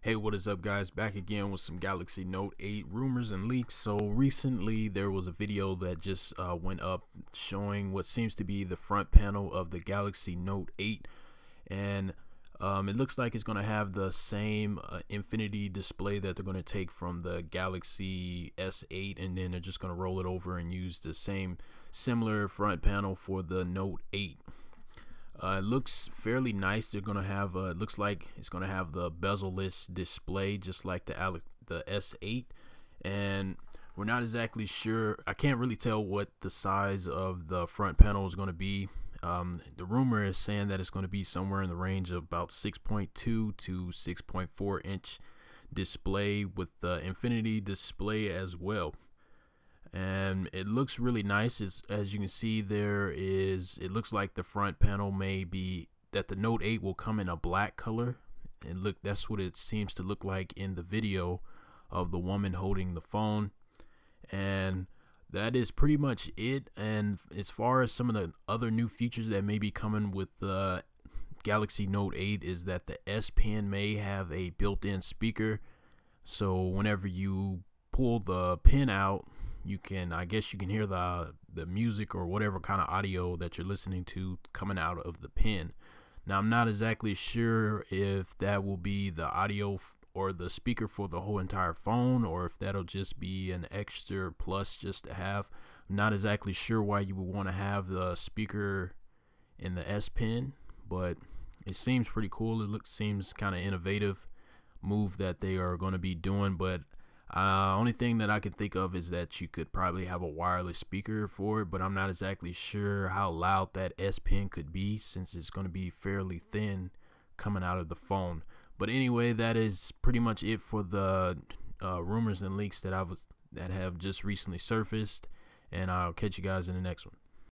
Hey, what is up guys? Back again with some Galaxy Note 8 rumors and leaks. So recently there was a video that just uh, went up showing what seems to be the front panel of the Galaxy Note 8 and um, it looks like it's going to have the same uh, infinity display that they're going to take from the Galaxy S8 and then they're just going to roll it over and use the same similar front panel for the Note 8. Uh, it looks fairly nice. They're gonna have. Uh, it looks like it's gonna have the bezel-less display, just like the the S8, and we're not exactly sure. I can't really tell what the size of the front panel is gonna be. Um, the rumor is saying that it's going to be somewhere in the range of about 6.2 to 6.4 inch display with the infinity display as well and it looks really nice As as you can see there is it looks like the front panel may be that the note 8 will come in a black color and look that's what it seems to look like in the video of the woman holding the phone and that is pretty much it and as far as some of the other new features that may be coming with the Galaxy Note 8 is that the S Pen may have a built-in speaker so whenever you pull the pen out you can I guess you can hear the the music or whatever kind of audio that you're listening to coming out of the pen. Now I'm not exactly sure if that will be the audio or the speaker for the whole entire phone or if that'll just be an extra plus just to have. I'm not exactly sure why you would want to have the speaker in the S Pen, but it seems pretty cool. It looks seems kind of innovative move that they are going to be doing, but uh, only thing that I can think of is that you could probably have a wireless speaker for it, but I'm not exactly sure how loud that S Pen could be since it's going to be fairly thin coming out of the phone. But anyway, that is pretty much it for the uh, rumors and leaks that I was that have just recently surfaced, and I'll catch you guys in the next one.